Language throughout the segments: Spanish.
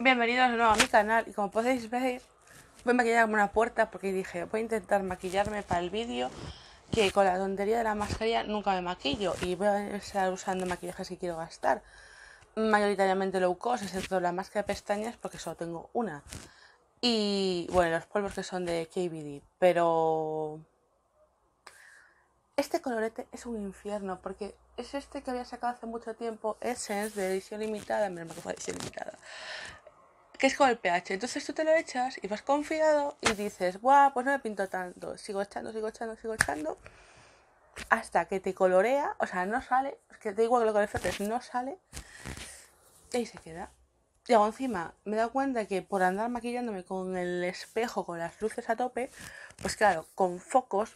Bienvenidos de nuevo a mi canal y como podéis ver voy a maquillar una puerta porque dije voy a intentar maquillarme para el vídeo que con la tontería de la mascarilla nunca me maquillo y voy a estar usando maquillajes que quiero gastar mayoritariamente low cost excepto la máscara de pestañas porque solo tengo una y bueno los polvos que son de KBD pero este colorete es un infierno porque es este que había sacado hace mucho tiempo Essence de edición limitada me lo edición limitada que es con el pH. Entonces tú te lo echas y vas confiado y dices, guau, pues no me pinto tanto. Sigo echando, sigo echando, sigo echando. Hasta que te colorea, o sea, no sale. Es que te digo que lo que no sale. Y se queda. Y hago encima me he dado cuenta que por andar maquillándome con el espejo, con las luces a tope, pues claro, con focos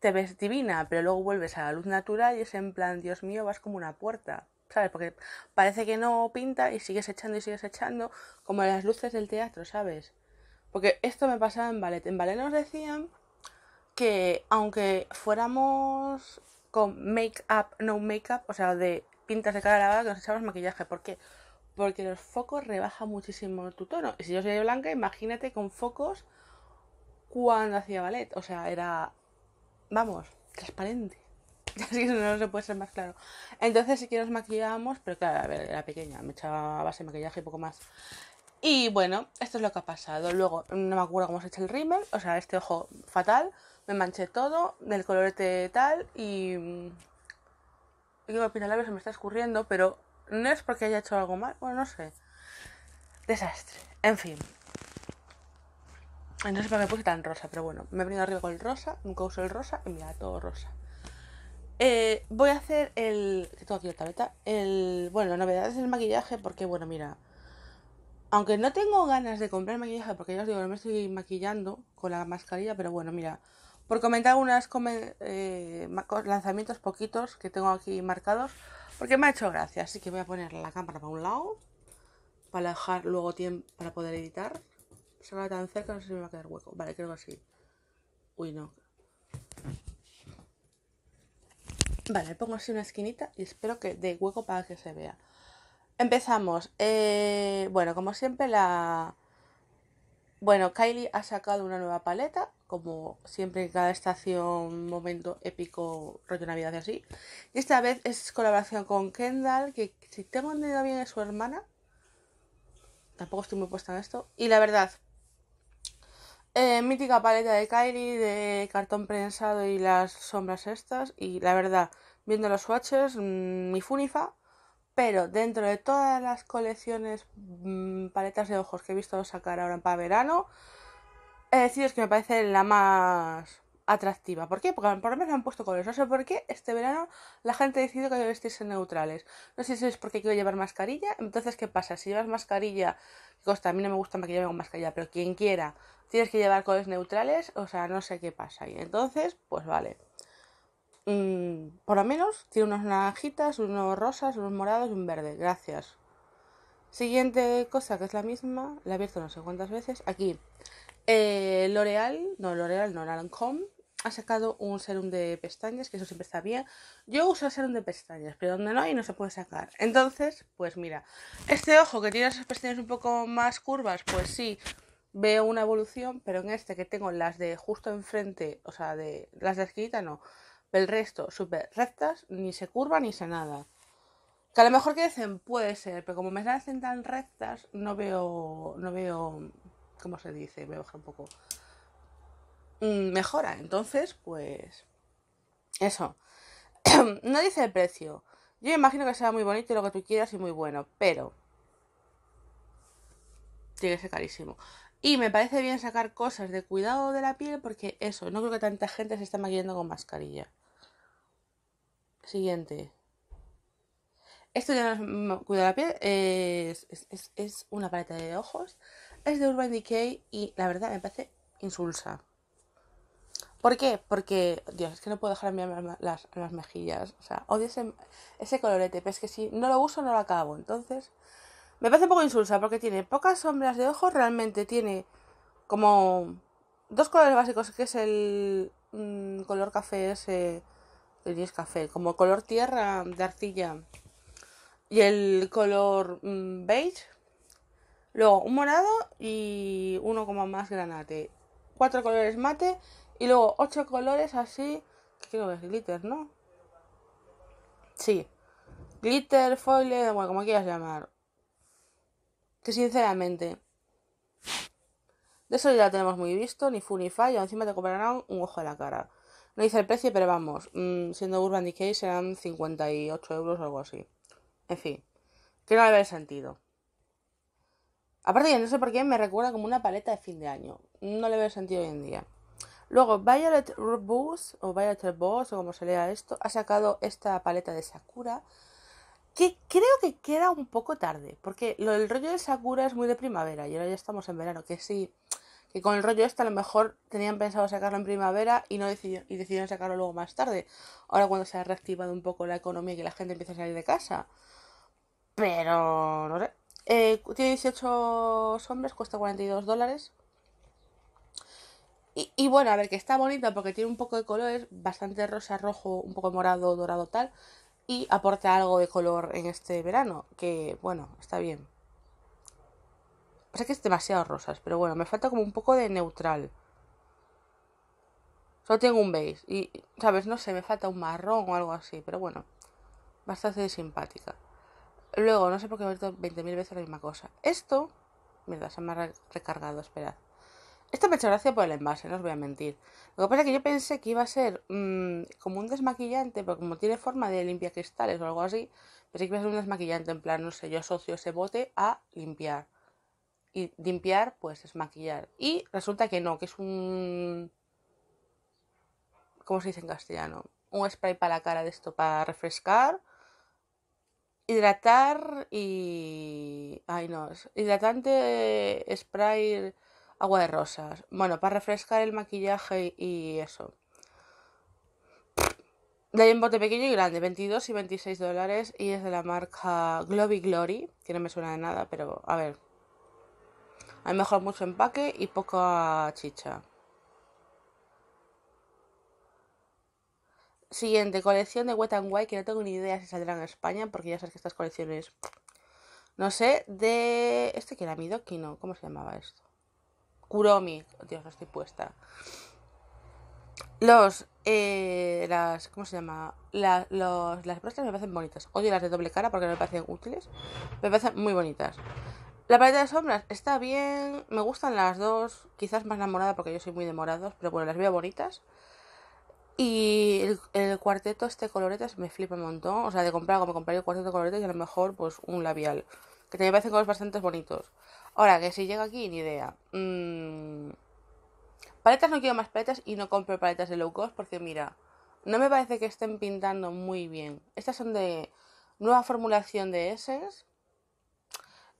te ves divina, pero luego vuelves a la luz natural y es en plan, Dios mío, vas como una puerta. ¿sabes? Porque parece que no pinta y sigues echando y sigues echando, como las luces del teatro, ¿sabes? Porque esto me pasaba en ballet. En ballet nos decían que aunque fuéramos con make-up, no make-up, o sea, de pintas de cara lavada, nos echamos maquillaje. ¿Por qué? Porque los focos rebajan muchísimo tu tono. Y si yo soy blanca, imagínate con focos cuando hacía ballet. O sea, era, vamos, transparente. Así que no se puede ser más claro. Entonces sí que nos maquillábamos, pero claro, a ver, era pequeña, me echaba base, de maquillaje y poco más. Y bueno, esto es lo que ha pasado. Luego, no me acuerdo cómo se hecho el rímel, o sea, este ojo fatal, me manché todo, del colorete tal, y. Digo, el labios se me está escurriendo, pero no es porque haya hecho algo mal, bueno, no sé. Desastre. En fin. No sé para qué puse tan rosa, pero bueno, me he venido arriba con el rosa, nunca uso el rosa y mira, todo rosa. Eh, voy a hacer el. Tengo aquí la El. Bueno, la novedad es el maquillaje, porque bueno, mira. Aunque no tengo ganas de comprar maquillaje, porque ya os digo, no me estoy maquillando con la mascarilla, pero bueno, mira. Por comentar unos eh, lanzamientos poquitos que tengo aquí marcados, porque me ha hecho gracia. Así que voy a poner la cámara para un lado, para dejar luego tiempo para poder editar. Se va tan cerca, no sé si me va a quedar hueco. Vale, creo que sí. Uy, no. Vale, pongo así una esquinita y espero que de hueco para que se vea. Empezamos. Eh, bueno, como siempre, la. Bueno, Kylie ha sacado una nueva paleta, como siempre en cada estación, momento épico, rollo Navidad y así. Y esta vez es colaboración con Kendall, que si tengo entendido bien es su hermana. Tampoco estoy muy puesta en esto. Y la verdad, eh, mítica paleta de Kylie de cartón prensado y las sombras estas. Y la verdad, viendo los swatches, mm, mi funifa. Pero dentro de todas las colecciones mm, paletas de ojos que he visto sacar ahora para verano, he eh, decidido que me parece la más atractiva. ¿Por qué? Porque por lo menos han puesto colores. No sé por qué este verano la gente ha decidido que yo vestirse neutrales. No sé si es porque quiero llevar mascarilla. Entonces, ¿qué pasa? Si llevas mascarilla, costa, a mí no me gusta maquillarme con mascarilla, pero quien quiera, tienes que llevar colores neutrales, o sea, no sé qué pasa y Entonces, pues vale. Mm, por lo menos tiene unas naranjitas, unos rosas, unos morados y un verde. Gracias. Siguiente cosa que es la misma, la he abierto no sé cuántas veces. Aquí, eh, L'Oreal, no, L'Oreal, no, Lancome ha sacado un serum de pestañas, que eso siempre está bien. Yo uso el serum de pestañas, pero donde no hay no se puede sacar. Entonces, pues mira, este ojo que tiene esas pestañas un poco más curvas, pues sí, veo una evolución, pero en este que tengo las de justo enfrente, o sea, de las de esquinita no, el resto súper rectas, ni se curva ni se nada. Que a lo mejor que dicen puede ser, pero como me hacen tan rectas, no veo, no veo, ¿cómo se dice? Voy a un poco Mm, mejora. Entonces, pues eso. no dice el precio. Yo imagino que sea muy bonito y lo que tú quieras y muy bueno, pero tiene que ser carísimo. Y me parece bien sacar cosas de cuidado de la piel porque eso, no creo que tanta gente se esté maquillando con mascarilla. Siguiente. Esto ya no cuidado de la piel, es una paleta de ojos. Es de Urban Decay y la verdad me parece insulsa. ¿Por qué? Porque, Dios, es que no puedo dejar enviarme las, mejillas. O sea, odio ese, ese, colorete, pero es que si no lo uso no lo acabo. Entonces, me parece un poco insulsa porque tiene pocas sombras de ojos, realmente tiene como dos colores básicos, que es el mm, color café ese, el café, como color tierra de arcilla y el color mm, beige. Luego un morado y uno como más granate. Cuatro colores mate y luego ocho colores así, creo que es glitter, ¿no? Sí. Glitter, foil, bueno, como quieras llamar. Que sinceramente, de eso ya tenemos muy visto, ni fu ni encima te comprarán un ojo de la cara. No dice el precio, pero vamos, mm, siendo Urban Decay serán 58 euros o algo así. En fin, que no le haber sentido. Aparte, no sé por qué me recuerda como una paleta de fin de año. No le veo sentido hoy en día. Luego, Violet Reboots, o Violet Boss, o como se lea esto, ha sacado esta paleta de Sakura, que creo que queda un poco tarde, porque lo del rollo de Sakura es muy de primavera, y ahora ya estamos en verano, que sí, que con el rollo este a lo mejor tenían pensado sacarlo en primavera y, no decidieron, y decidieron sacarlo luego más tarde, ahora cuando se ha reactivado un poco la economía y que la gente empieza a salir de casa. Pero, no sé. Eh, tiene 18 hombres, cuesta 42 dólares. Y, bueno, a ver, que está bonita porque tiene un poco de color, bastante rosa, rojo, un poco morado, dorado, tal. Y aporta algo de color en este verano, que bueno, está bien. Pasa que es demasiado rosas, pero bueno, me falta como un poco de neutral. Solo tengo un beige. Y, ¿sabes? No sé, me falta un marrón o algo así. Pero bueno, bastante simpática. Luego, no sé por qué he visto 20.000 veces la misma cosa. Esto. Mierda, se me ha recargado, esperad. Esto me ha gracia por el envase, no os voy a mentir. Lo que pasa es que yo pensé que iba a ser mm, como un desmaquillante, porque como tiene forma de cristales o algo así, pensé que iba a ser un desmaquillante en plan, no sé, yo asocio ese bote a limpiar. Y limpiar, pues es maquillar. Y resulta que no, que es un... ¿Cómo se dice en castellano? Un spray para la cara de esto, para refrescar hidratar y. Ay, no. Hidratante, spray agua de rosas. Bueno, para refrescar el maquillaje y eso. De ahí un bote pequeño y grande, 22 y 26 dólares. Y es de la marca Globy Glory, que no me suena de nada, pero a ver. A lo mejor mucho empaque y poca chicha. Siguiente, colección de Wet and White, que no tengo ni idea si saldrán en España, porque ya sabes que estas colecciones. No sé, de. ¿Este que era Midoki? ¿cómo se llamaba esto? Kuromi. Dios, no estoy puesta. Los. Eh, las. ¿Cómo se llama? las prostas me parecen bonitas. Odio las de doble cara porque no me parecen útiles. Me parecen muy bonitas. La paleta de sombras está bien. Me gustan las dos. Quizás más la morada porque yo soy muy de morados. Pero bueno, las veo bonitas. Y el, cuarteto este coloretas me flipa un montón. O sea, de comprar algo, me compraría el cuarteto coloretes y a lo mejor pues un labial. Que también me parecen cosas bastante bonitos. Ahora, que si llega aquí, ni idea. Mm, paletas no quiero más paletas y no compro paletas de low cost porque mira, no me parece que estén pintando muy bien. Estas son de nueva formulación de S.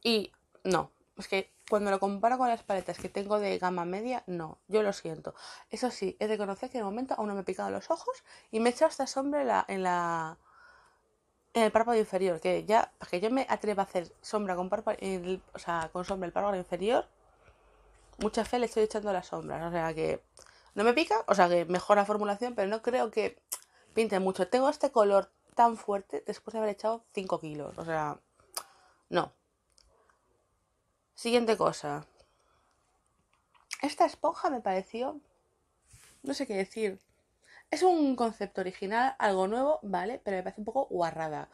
y no, es que cuando lo comparo con las paletas que tengo de gama media, no, yo lo siento. Eso sí, he de conocer que de momento aún no me he picado los ojos y me he echado esta sombra en la, en el párpado inferior, que ya, que yo me atrevo a hacer sombra con párpado, o sea, con sombra el párpado inferior, mucha fe le estoy echando las sombras, o sea que no me pica, o sea que mejora la formulación, pero no creo que pinte mucho. Tengo este color tan fuerte después de haber echado 5 kilos, o sea, no. Siguiente cosa. Esta esponja me pareció, no sé qué decir, es un concepto original, algo nuevo, ¿vale? Pero me parece un poco guarrada.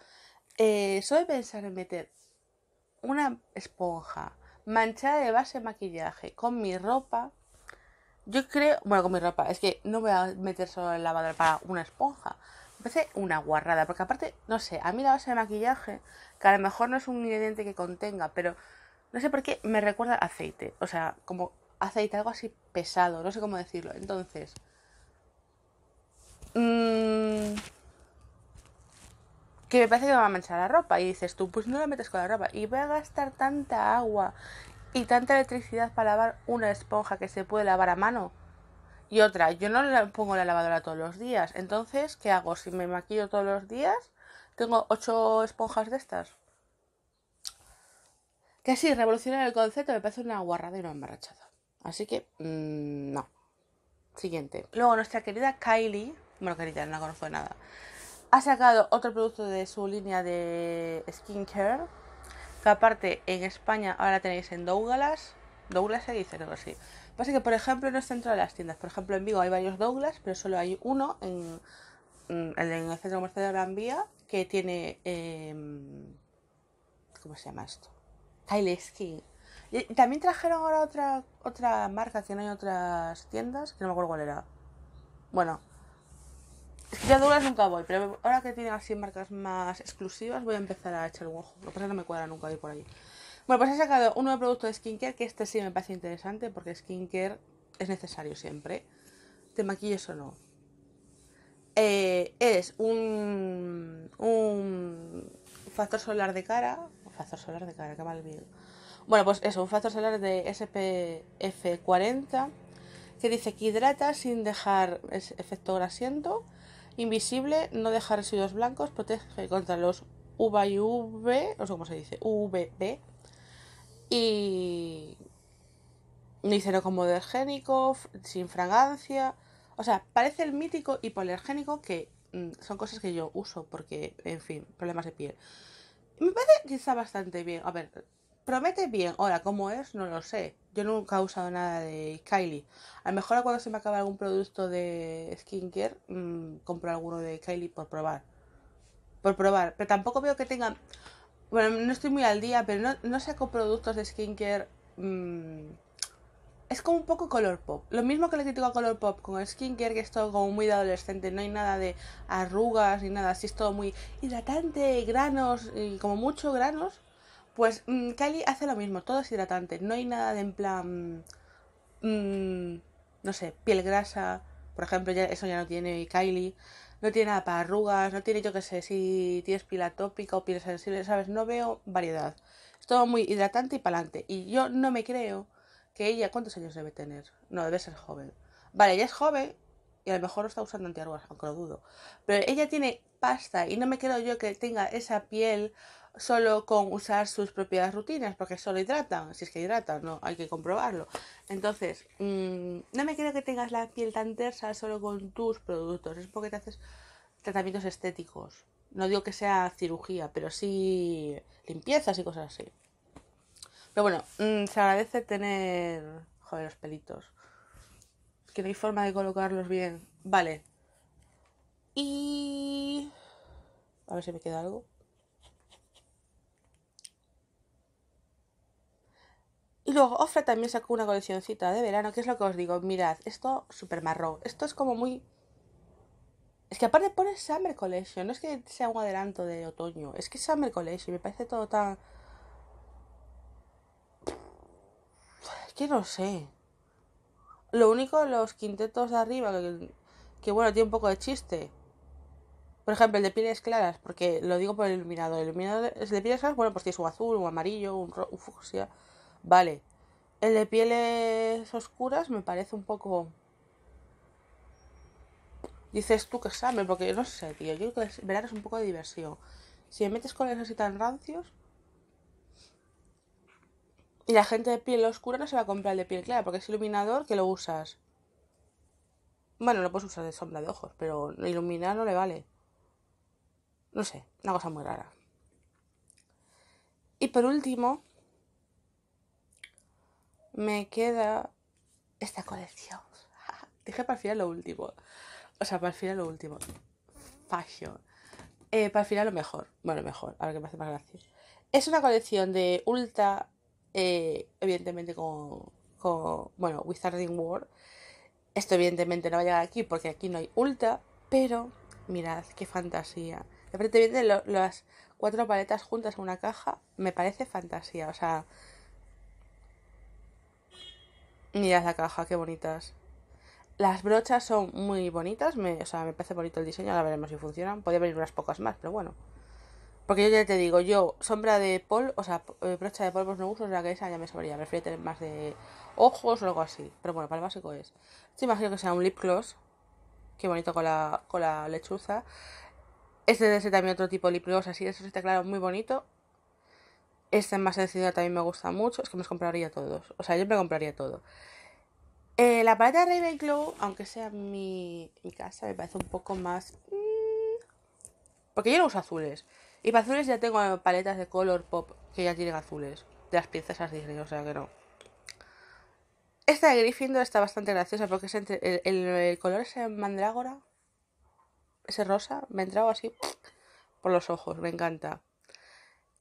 Eh, pensar en meter una esponja manchada de base de maquillaje con mi ropa. Yo creo, bueno, con mi ropa, es que no voy a meter solo el lavador para una esponja. Me parece una guarrada, porque aparte, no sé, a mí la base de maquillaje, que a lo mejor no es un ingrediente que contenga, pero no sé por qué me recuerda aceite. O sea, como aceite, algo así pesado, no sé cómo decirlo. Entonces, Mm, que me parece que va a manchar la ropa. Y dices tú, pues no la metes con la ropa. Y voy a gastar tanta agua y tanta electricidad para lavar una esponja que se puede lavar a mano. Y otra, yo no la pongo la lavadora todos los días. Entonces, ¿qué hago? Si me maquillo todos los días, tengo ocho esponjas de estas. Que así, revolucionar el concepto me parece una guarrada y una embarrachada. Así que, mm, no. Siguiente. Luego, nuestra querida Kylie Margarita, no conozco de nada. Ha sacado otro producto de su línea de skincare, que aparte en España ahora la tenéis en Douglas. Douglas se dice, creo que sí. Pasa que, por ejemplo, no está centro de las tiendas. Por ejemplo, en Vigo hay varios Douglas, pero solo hay uno en, mm, el centro comercial de Gran Vía que tiene. Em, ¿Cómo se llama esto? Kylie Skin. también trajeron ahora otra, otra marca que no hay otras tiendas, que no me acuerdo cuál era. Bueno, es nunca voy, pero ahora que tienen así marcas más exclusivas voy a empezar a echar un ojo. Lo que pasa es que no me cuadra nunca ir por ahí Bueno, pues he sacado un nuevo producto de skincare que este sí me parece interesante porque skincare es necesario siempre. Te maquilles o no. Eh, es un, un factor solar de cara. Factor solar de cara, que mal Bueno, pues eso, un factor solar de SPF 40 que dice que hidrata sin dejar efecto grasiento Invisible, no deja residuos blancos, protege contra los UV, no sé cómo se dice, UVB. Y Nicero como sin fragancia. O sea, parece el mítico y hipoalergénico que mm, son cosas que yo uso porque, en fin, problemas de piel. Me parece que está bastante bien. A ver, promete bien. Ahora, ¿cómo es? No lo sé yo nunca he usado nada de Kylie. A lo mejor cuando se me acaba algún producto de skincare, mmm, compro alguno de Kylie por probar. Por probar. Pero tampoco veo que tengan... Bueno, no estoy muy al día, pero no, no saco productos de skincare... Mmm... Es como un poco color pop. Lo mismo que le critico a color pop con el skincare, que es todo como muy de adolescente. No hay nada de arrugas ni nada así. Es todo muy hidratante, granos, como mucho granos pues mm, Kylie hace lo mismo, todo es hidratante, no hay nada de en plan, mm, no sé, piel grasa, por ejemplo, eso ya no tiene Kylie, no tiene nada para arrugas, no tiene yo que sé si tienes piel atópica o piel sensible, ¿sabes? No veo variedad. Es todo muy hidratante y pa'lante. Y yo no me creo que ella, ¿cuántos años debe tener? No, debe ser joven. Vale, ella es joven y a lo mejor está usando antiarrugas, aunque lo dudo. Pero ella tiene pasta y no me creo yo que tenga esa piel solo con usar sus propias rutinas, porque solo hidratan, si es que hidratan, no, hay que comprobarlo. Entonces, mm, no me quiero que tengas la piel tan tersa solo con tus productos, es porque te haces tratamientos estéticos. No digo que sea cirugía, pero sí limpiezas y cosas así. Pero bueno, mm, se agradece tener, joder, los pelitos. que no hay forma de colocarlos bien. Vale. Y... A ver si me queda algo. Y luego Ofra también sacó una coleccioncita de verano, que es lo que os digo, mirad, esto super marrón, esto es como muy... Es que aparte pone Summer Collection, no es que sea un adelanto de otoño, es que Summer Collection, me parece todo tan... Es que no sé. Lo único, los quintetos de arriba, que, bueno, tiene un poco de chiste, por ejemplo, el de pieles claras, porque lo digo por el iluminador. El iluminador de pieles claras, bueno, pues tiene un azul, un amarillo, un, rojo, o sea... Vale. El de pieles oscuras me parece un poco... Dices tú que sabe, porque yo no sé, tío. Yo creo que verás es un poco de diversión. Si me metes con esos tan rancios... Y la gente de piel oscura no se va a comprar el de piel clara, porque es iluminador que lo usas. Bueno, lo puedes usar de sombra de ojos, pero iluminar no le vale. No sé, una cosa muy rara. Y por último, me queda esta colección. Dije para el final lo último. O sea, para el final lo último. Fashion. Eh, para el final lo mejor. Bueno, mejor, ahora que me hace más gracia. Es una colección de Ulta, eh, evidentemente con, con, bueno, Wizarding World. Esto evidentemente no va a llegar aquí porque aquí no hay Ulta, pero mirad qué fantasía. De repente vienen las cuatro paletas juntas en una caja, me parece fantasía, o sea, Mirad la caja, qué bonitas. Las brochas son muy bonitas, me, o sea, me parece bonito el diseño, ahora veremos si funcionan. Podría venir unas pocas más, pero bueno. Porque yo ya te digo, yo sombra de pol o sea, eh, brocha de polvos no uso, o sea que esa ya me sobraría. Prefiero tener más de ojos o algo así. Pero bueno, para el básico es. Te imagino que sea un lip gloss. Qué bonito con la, con la lechuza. Este debe ser también otro tipo de lip gloss, así, eso está claro, muy bonito. Este en más sencillo también me gusta mucho. Es que me compraría todos. O sea, yo me compraría todo. Eh, la paleta de Ravenclaw, aunque sea mi, casa, me parece un poco más... Mm, porque yo no uso azules. Y para azules ya tengo paletas de color pop que ya tienen azules. De las piezas Disney, o sea que no. Esta de Gryffindor está bastante graciosa porque el, el, color ese mandrágora, ese rosa, me entrado así por los ojos, me encanta.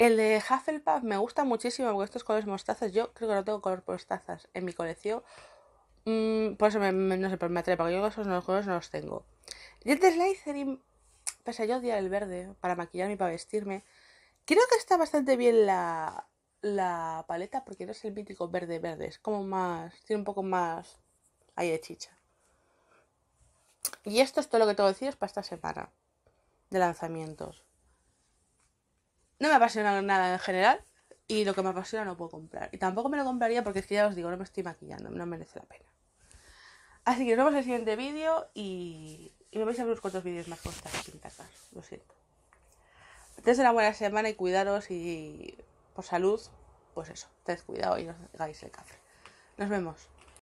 El de Hufflepuff me gusta muchísimo porque estos colores mostazas, yo creo que no tengo color mostazas en mi colección. Mm, por eso no sé, me atrevo, porque yo esos no, colores no los tengo. Y el de Slytherin, pese a yo odiar el verde para maquillarme y para vestirme, creo que está bastante bien la, paleta porque no es el mítico verde verde, es como más, tiene un poco más ahí de chicha. Y esto es todo lo que tengo que decir para esta semana de lanzamientos no me apasiona nada en general y lo que me apasiona no puedo comprar. Y tampoco me lo compraría porque es que ya os digo, no me estoy maquillando, no merece la pena. Así que nos vemos en el siguiente vídeo y, me vais a ver unos cuantos vídeos más cortas pintadas, lo siento. Tened una buena semana y cuidaros y por salud, pues eso, tened cuidado y no os hagáis el café. Nos vemos.